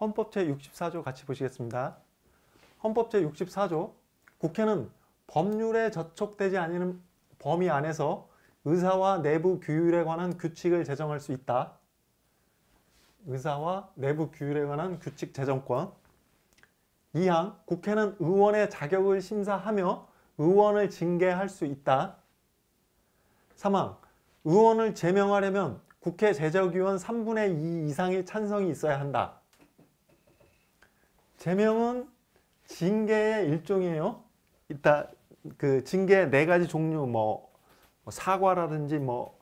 헌법 제64조 같이 보시겠습니다. 헌법 제64조 국회는 법률에 저촉되지 않는 범위 안에서 의사와 내부 규율에 관한 규칙을 제정할 수 있다. 의사와 내부 규율에 관한 규칙 제정권 2항 국회는 의원의 자격을 심사하며 의원을 징계할 수 있다. 3항 의원을 제명하려면 국회 제적위원 3분의 2 이상의 찬성이 있어야 한다. 제명은 징계의 일종이에요. 이따 그 징계 네 가지 종류 뭐, 뭐 사과라든지 뭐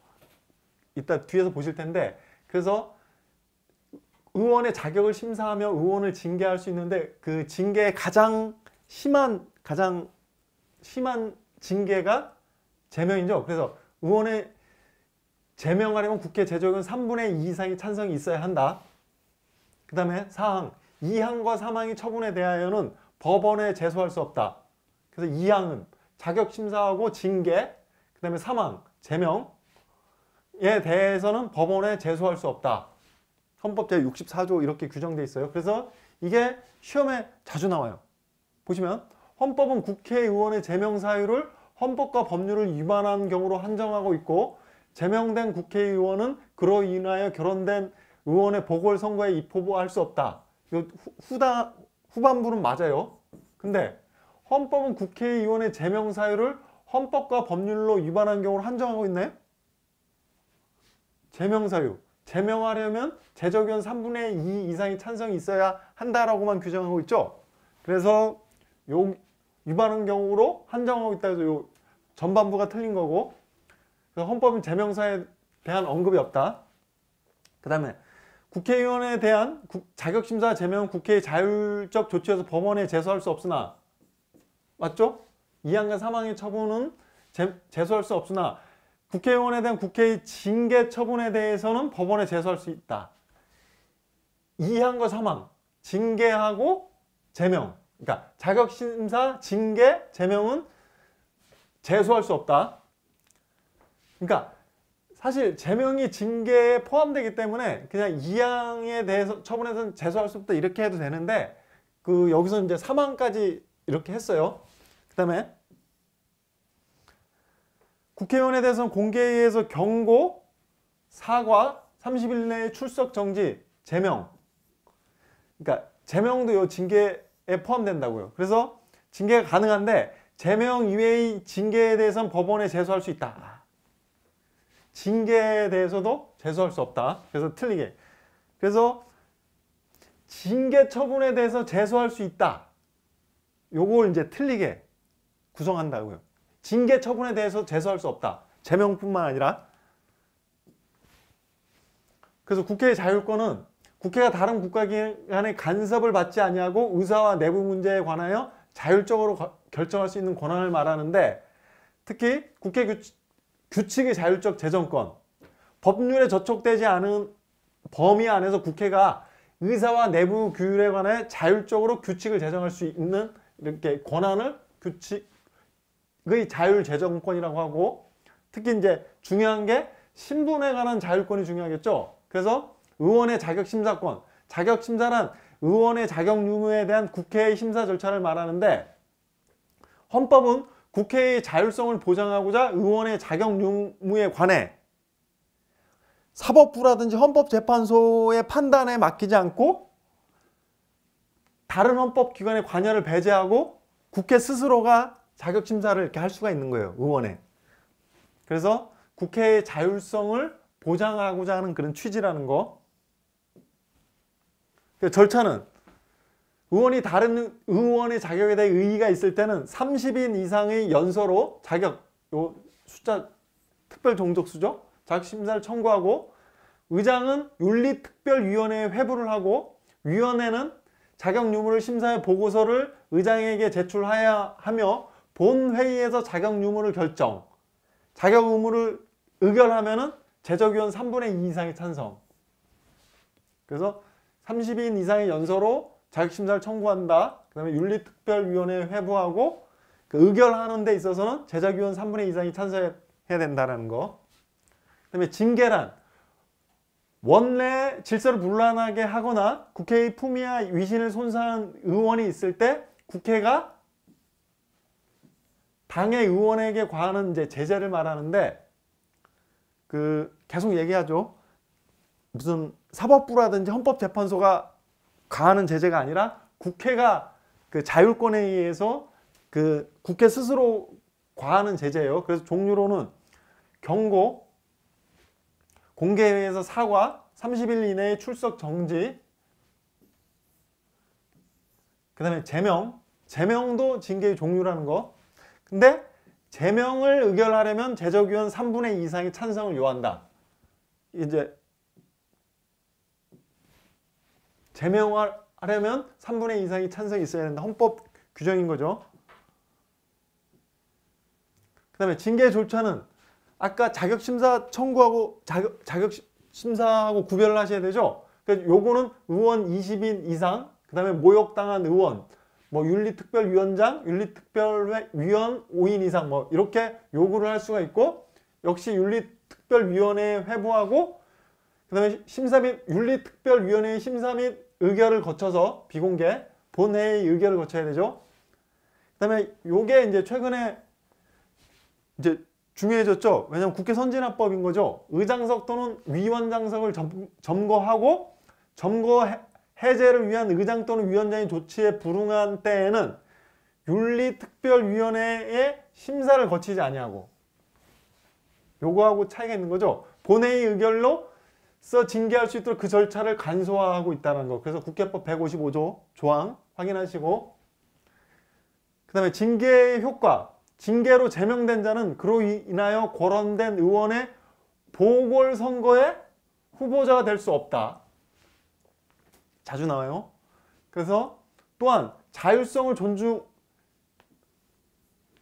이따 뒤에서 보실 텐데 그래서 의원의 자격을 심사하며 의원을 징계할 수 있는데 그 징계의 가장 심한 가장 심한 징계가 제명이죠. 그래서 의원의 제명하려면 국회 제조은 3분의 2이상이 찬성이 있어야 한다. 그 다음에 사항 2항과 3항이 처분에 대하여는 법원에 제소할 수 없다. 그래서 2항은 자격심사하고 징계, 그 다음에 3항 제명에 대해서는 법원에 제소할 수 없다. 헌법 제64조 이렇게 규정돼 있어요. 그래서 이게 시험에 자주 나와요. 보시면 헌법은 국회의원의 제명 사유를 헌법과 법률을 위반한 경우로 한정하고 있고 제명된 국회의원은 그로 인하여 결혼된 의원의 보궐선거에 입후보할 수 없다. 이 후다, 후반부는 맞아요. 근데 헌법은 국회의원의 제명 사유를 헌법과 법률로 위반한 경우를 한정하고 있네요 제명 사유. 제명하려면 제적위원 3분의 2 이상의 찬성이 있어야 한다라고만 규정하고 있죠. 그래서 요 위반한 경우로 한정하고 있다 해서 요 전반부가 틀린 거고 그 헌법은 제명사에 대한 언급이 없다. 그 다음에 국회의원에 대한 자격심사 제명은 국회의 자율적 조치에서 법원에 제소할 수 없으나 맞죠? 이항과사망의 처분은 제, 제소할 수 없으나 국회의원에 대한 국회의 징계 처분에 대해서는 법원에 제소할 수 있다. 이항과 사망, 징계하고 제명 그러니까 자격심사, 징계, 제명은 제소할 수 없다. 그러니까 사실 제명이 징계에 포함되기 때문에 그냥 이양에 대해서 처분해서는 제소할 수 없다 이렇게 해도 되는데 그 여기서 이제 사망까지 이렇게 했어요. 그 다음에 국회의원에 대해서는 공개에의해서 경고, 사과, 30일 내에 출석 정지, 제명. 그러니까 제명도 요 징계에 포함된다고요. 그래서 징계가 가능한데 제명 이외의 징계에 대해서는 법원에 제소할 수 있다. 징계에 대해서도 제소할 수 없다. 그래서 틀리게. 그래서 징계 처분에 대해서 제소할 수 있다. 요걸 이제 틀리게 구성한다고요. 징계 처분에 대해서 제소할 수 없다. 제명뿐만 아니라. 그래서 국회의 자율권은 국회가 다른 국가기관의 간섭을 받지 아니하고 의사와 내부 문제에 관하여 자율적으로 결정할 수 있는 권한을 말하는데 특히 국회 규칙 규칙이 자율적 재정권, 법률에 저촉되지 않은 범위 안에서 국회가 의사와 내부 규율에 관해 자율적으로 규칙을 제정할 수 있는 이렇게 권한을 규칙의 자율 재정권이라고 하고 특히 이제 중요한 게 신분에 관한 자율권이 중요하겠죠. 그래서 의원의 자격 심사권, 자격 심사란 의원의 자격 유무에 대한 국회의 심사 절차를 말하는데 헌법은 국회의 자율성을 보장하고자 의원의 자격 유무에 관해 사법부라든지 헌법재판소의 판단에 맡기지 않고 다른 헌법기관의 관여를 배제하고 국회 스스로가 자격심사를 이렇게 할 수가 있는 거예요. 의원에. 그래서 국회의 자율성을 보장하고자 하는 그런 취지라는 거. 그 절차는 의원이 다른 의원의 자격에 대해 의의가 있을 때는 30인 이상의 연서로 자격, 요 숫자 특별 종족 수죠? 자격 심사를 청구하고 의장은 윤리특별위원회에 회부를 하고 위원회는 자격 유무를 심사해 보고서를 의장에게 제출하여 하며 본회의에서 자격 유무를 결정, 자격 의무를 의결하면 은 제적위원 3분의 2 이상의 찬성. 그래서 30인 이상의 연서로 자격심사를 청구한다. 그 다음에 윤리특별위원회에 회부하고 그 의결하는 데 있어서는 제작위원 3분의 2 이상이 찬성해야 된다는 거. 그 다음에 징계란. 원래 질서를 불란하게 하거나 국회의 품위와 위신을 손상한 의원이 있을 때 국회가 당의 의원에게 과하는 이제 제재를 말하는데 그 계속 얘기하죠. 무슨 사법부라든지 헌법재판소가 가하는 제재가 아니라 국회가 그 자율권에 의해서 그 국회 스스로 과하는 제재예요. 그래서 종류로는 경고, 공개회의에서 사과, 30일 이내에 출석 정지, 그 다음에 제명, 제명도 징계의 종류라는 거. 근데 제명을 의결하려면 제적위원 3분의 2 이상의 찬성을 요한다. 이제 제명하려면 3분의 2 이상이 찬성이 있어야 된다. 헌법 규정인 거죠. 그 다음에 징계 절차는 아까 자격심사 청구하고 자격, 자격심사하고 구별을 하셔야 되죠. 그러니까 요거는 의원 20인 이상, 그 다음에 모욕당한 의원, 뭐 윤리특별위원장, 윤리특별위원 5인 이상 뭐 이렇게 요구를 할 수가 있고 역시 윤리특별위원회에 회부하고 그 다음에 심사 및 윤리특별위원회의 심사 및 의결을 거쳐서 비공개 본회의 의결을 거쳐야 되죠. 그 다음에 요게 이제 최근에 이제 중요해졌죠. 왜냐하면 국회 선진화법인 거죠. 의장석 또는 위원장석을 점, 검하고 점거 해제를 위한 의장 또는 위원장의 조치에 불응한 때에는 윤리특별위원회의 심사를 거치지 아니하고 요거하고 차이가 있는 거죠. 본회의 의결로 서 징계할 수 있도록 그 절차를 간소화하고 있다는 것. 그래서 국회법 155조 조항 확인하시고 그 다음에 징계의 효과 징계로 제명된 자는 그로 인하여 거론된 의원의 보궐선거에 후보자가 될 수 없다. 자주 나와요. 그래서 또한 자율성을 존중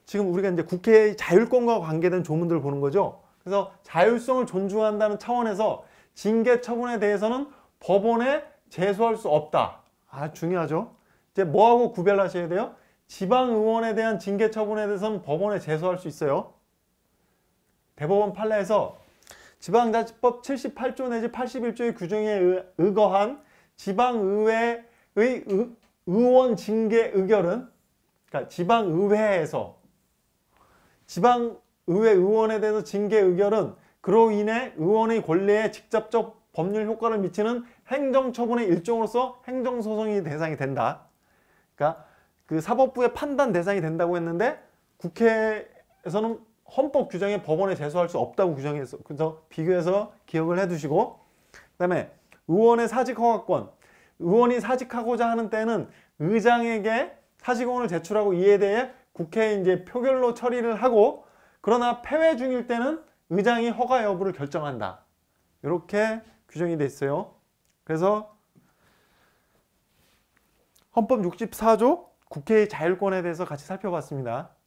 지금 우리가 이제 국회의 자율권과 관계된 조문들을 보는 거죠. 그래서 자율성을 존중한다는 차원에서 징계 처분에 대해서는 법원에 제소할 수 없다. 아 중요하죠. 이제 뭐하고 구별하셔야 돼요? 지방의원에 대한 징계 처분에 대해서는 법원에 제소할 수 있어요. 대법원 판례에서 지방자치법 78조 내지 81조의 규정에 의거한 지방의회의 의, 원 징계 의결은 그러니까 지방의회에서 지방의회 의원에 대해서 징계 의결은 그로 인해 의원의 권리에 직접적 법률 효과를 미치는 행정처분의 일종으로서 행정소송이 대상이 된다. 그러니까 그 사법부의 판단 대상이 된다고 했는데 국회에서는 헌법 규정에 법원에 제소할 수 없다고 규정했어. 그래서 비교해서 기억을 해두시고 그다음에 의원의 사직 허가권 의원이 사직하고자 하는 때는 의장에게 사직원을 제출하고 이에 대해 국회에 이제 표결로 처리를 하고 그러나 폐회 중일 때는 의장이 허가 여부를 결정한다. 이렇게 규정이 돼 있어요. 그래서 헌법 64조 국회의 자율권에 대해서 같이 살펴봤습니다.